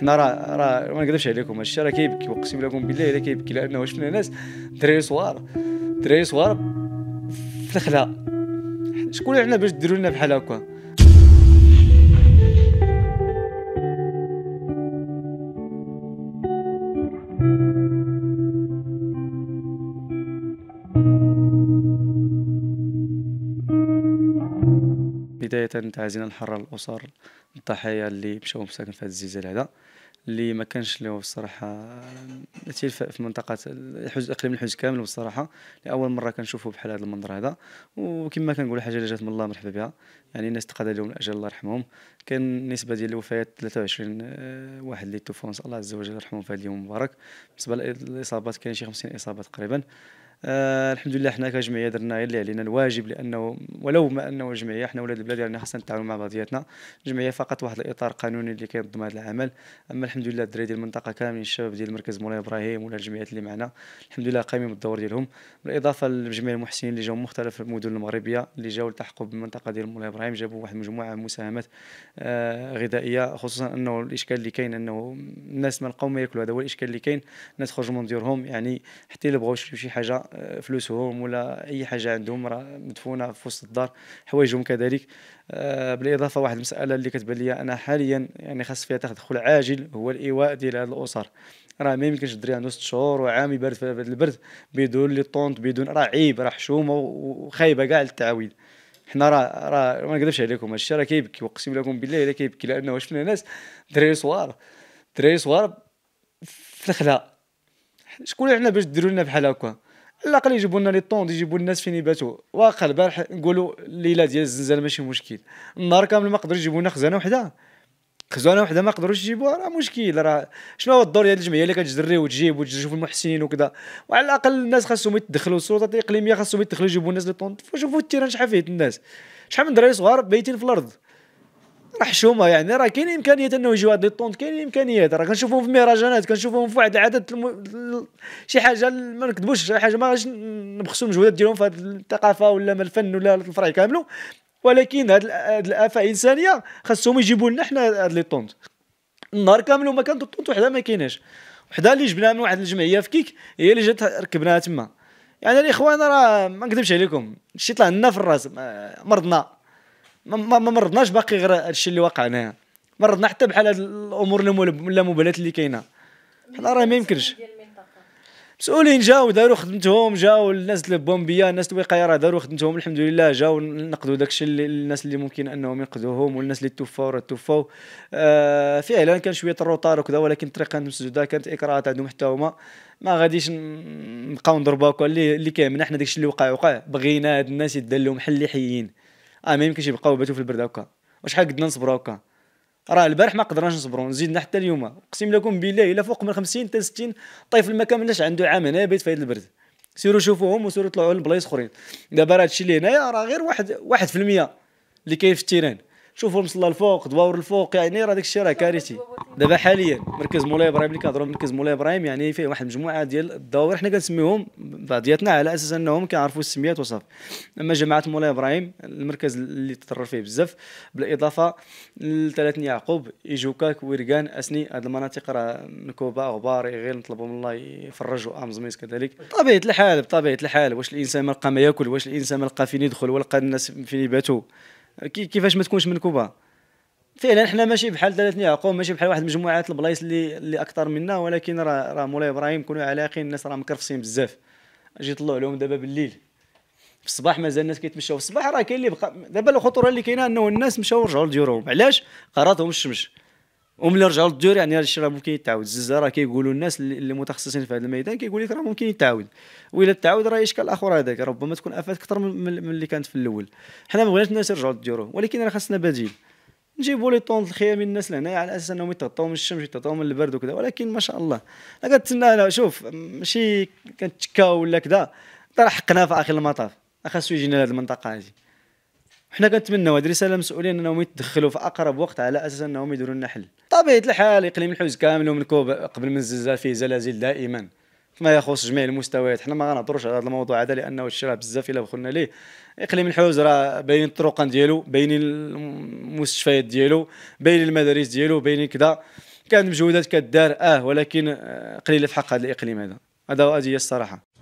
حنا راه راه ما نكذبش عليكم هادشي راه كيبكي اقسم لكم بالله الا كيبكي لانه شفنا ناس دراري صغار دراري صغار في الخلا شكون اللي عندنا باش ديروا لنا بحال هكا بداية تعزينا الحرة الأسر الضحايا اللي مشاو مساكن في هذا الزلزال هذا اللي ما كانش له الصراحه مثيل في منطقه الحج اقليم الحج كامل بصراحه لاول مره كنشوفوا بحال هذا المنظر هذا وكما كنقول حاجه اللي جات من الله مرحبا بها يعني الناس تقاد لهم الاجل الله يرحمهم كان النسبه ديال الوفيات 23 آه، واحد اللي توفوا نسال الله عز وجل يرحمهم في هذا اليوم المبارك بالنسبه للاصابات كاين شي 50 اصابه تقريبا آه الحمد لله حنا كجمعيه درنا غير اللي علينا الواجب لانه ولو ما انه جمعيه حنا ولاد البلاد يعني خصنا نتعاونوا مع بعضياتنا جمعيه فقط واحد الاطار قانوني اللي كينظم هذا العمل اما الحمد لله الدراري ديال المنطقه كاملين الشباب ديال مركز مولاي ابراهيم ولا الجمعيات اللي معنا الحمد لله قايمين بالدور ديالهم بالاضافه لجميع المحسنين اللي جاوا من مختلف المدن المغربيه اللي جاوا التحقوا بالمنطقه ديال مولاي ابراهيم جابوا واحد المجموعه من المساهمات آه غذائيه خصوصا انه الاشكال اللي كاين انه الناس ما لقاو ما ياكلوا هذا هو الاشكال اللي كاين الناس خرجوا من ديورهم يعني حتى اللي بغاو يشريو شي حاجه آه، فلوسهم ولا اي حاجه عندهم راه مدفونه في وسط الدار حوايجهم كذلك آه، بالاضافه واحد المساله اللي كتبان لي انا حاليا يعني خاص فيها تدخل عاجل هو الايواء ديال هذه الاسر راه ما يمكنش الدري عنده ست شهور وعام يبرد في البرد بدون لي طونت بدون راه عيب راه حشومه وخايبه كاع للتعاويذ حنا راه راه ما نكذبش عليكم هادشي راه كيبكي واقسم لكم بالله الا كيبكي لانه شفنا ناس دراري صغار دراري صغار في الخلا شكون عندنا باش ديروا لنا بحال هكا على الاقل يجيبوا لنا لي طوند يجيبوا الناس فين يباتوا واقع البارح نقولوا الليله ديال الزلزال ماشي مشكل النهار كامل ما قدروا يجيبوا لنا خزانه وحده خزانه وحده ما قدروش يجيبوها راه مشكل راه شنو هو الدور ديال الجمعيه اللي كتجري وتجيب وتشوف المحسنين وكذا وعلى الاقل الناس خاصهم يتدخلوا السلطات الاقليميه خاصهم يتدخلوا يجيبوا الناس لي طوند وشوفوا التيران شحال فيه الناس شحال من دراري صغار بايتين في الارض محشومه يعني راه كاين امكانيات انه يجيو هاد لي طونت كاين امكانيات راه كنشوفهم في المهرجانات كنشوفهم في واحد العدد الم... شي حاجه ما نكذبوش شي حاجه ما غاديش نبخسوا المجهودات ديالهم في هاد الثقافه ولا من الفن ولا الفرع كاملو ولكن هاد, هاد الافه الانسانيه خاصهم يجيبوا لنا حنا هاد لي طونت النهار كامل وما كانت طونت وحده ما كايناش وحده اللي جبناها من واحد الجمعيه في كيك هي اللي جات ركبناها تما يعني الاخوان راه ما نكذبش عليكم شي طلع لنا في الراس مرضنا ما مرضناش باقي غير هادشي اللي واقع هنايا مرضنا حتى بحال هاد الامور اللا مبالاه اللي كاينه حنا راه ما يمكنش مسؤولين جاو داروا خدمتهم جاو الناس البومبيه الناس الوقايه راه داروا خدمتهم الحمد لله جاو نقدوا داكشي اللي الناس اللي ممكن انهم ينقذوهم والناس اللي توفوا راه توفوا آه فعلا كان شويه الروطار وكذا ولكن الطريق كانت مسدوده كانت اكراهات عندهم حتى هما ما غاديش نبقاو نضربوا اللي اللي كيهمنا حنا داكشي اللي وقع وقع بغينا هاد الناس يدار لهم حل حيين اه ما يمكنش يبقاو باتوا في البرد هكا وشحال قدنا نصبروا هكا راه البارح ما قدرناش نصبروا نزيدنا حتى اليوم اقسم لكم بالله الا فوق من 50 حتى 60 طيف ما كاملناش عنده عام هنا بيت في هذا البرد سيروا شوفوهم وسيروا طلعوا لبلايص اخرين دابا راه هادشي اللي هنايا راه غير واحد 1% اللي كاين في التيران شوفوا المصلى الفوق دواور الفوق يعني راه داك الشيء راه كارثي دابا حاليا مركز مولاي ابراهيم اللي كنهضروا مركز مولاي ابراهيم يعني فيه واحد المجموعه ديال الدواور حنا كنسميهم بعضياتنا على اساس انهم كيعرفوا السميات وصافي اما جماعه مولاي ابراهيم المركز اللي تضرر فيه بزاف بالاضافه لثلاث يعقوب ايجوكاك ويركان اسني هاد المناطق راه نكوبه غبار غير نطلبوا من الله يفرجوا وام زميز كذلك بطبيعه الحال بطبيعه الحال واش الانسان ما لقى ما ياكل واش الانسان ما لقى فين يدخل ولا الناس فين يباتوا كيفاش ما تكونش منكوبه فعلا حنا ماشي بحال دلالة يعقوب ماشي بحال واحد مجموعات البلايص اللي اللي اكثر منا ولكن راه راه مولاي ابراهيم كونوا علاقين الناس راه مكرفسين بزاف اجي طلعوا عليهم دابا بالليل في الصباح مازال الناس كيتمشاو في الصباح راه كاين اللي بقى دابا الخطوره اللي كاينه انه الناس مشاو رجعوا لديورهم علاش قراتهم الشمس وملي رجعوا للدور يعني هذا الشيء راه ممكن يتعاود الزز راه كيقولوا الناس اللي متخصصين في هذا الميدان كيقول لك راه ممكن يتعاود والا تعاود راه اشكال اخر هذاك ربما تكون افات اكثر من, من اللي كانت في الاول حنا ما بغيناش الناس يرجعوا للدور ولكن راه خاصنا بديل نجيبوا لي طون الخيام الناس لهنا على اساس انهم يتغطاو من الشمس يتغطاو من البرد وكذا ولكن ما شاء الله انا كنتسنى شوف ماشي كنتكاو ولا كذا راه حقنا في اخر المطاف خاصو يجينا لهذه المنطقه هذه حنا كنتمناو هاد الرساله مسؤولين انهم يتدخلوا في اقرب وقت على اساس انهم يديروا لنا حل طبيعه الحال اقليم الحوز كامل ومنكوب قبل من الزلزال فيه زلازل دائما ما يخص جميع المستويات حنا ما غنهضروش على هذا الموضوع هذا لانه الشراء بزاف الا دخلنا ليه اقليم الحوز راه بين الطرقان ديالو بين المستشفيات ديالو بين المدارس ديالو بين كذا كانت مجهودات كدار اه ولكن آه، قليله في حق هذا الاقليم هذا هذا هي الصراحه